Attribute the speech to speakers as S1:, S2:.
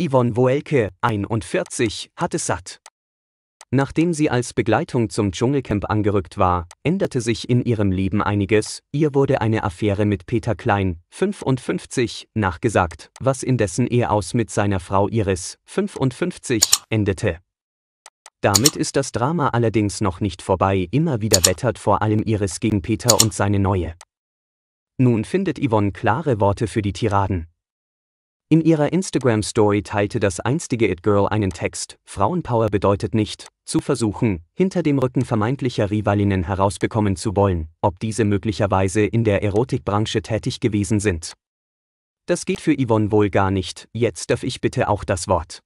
S1: Yvonne Woelke, 41, hat es satt. Nachdem sie als Begleitung zum Dschungelcamp angerückt war, änderte sich in ihrem Leben einiges, ihr wurde eine Affäre mit Peter Klein, 55, nachgesagt, was indessen dessen aus mit seiner Frau Iris, 55, endete. Damit ist das Drama allerdings noch nicht vorbei, immer wieder wettert vor allem Iris gegen Peter und seine neue nun findet Yvonne klare Worte für die Tiraden. In ihrer Instagram-Story teilte das einstige It-Girl einen Text, Frauenpower bedeutet nicht, zu versuchen, hinter dem Rücken vermeintlicher Rivalinnen herausbekommen zu wollen, ob diese möglicherweise in der Erotikbranche tätig gewesen sind. Das geht für Yvonne wohl gar nicht, jetzt darf ich bitte auch das Wort.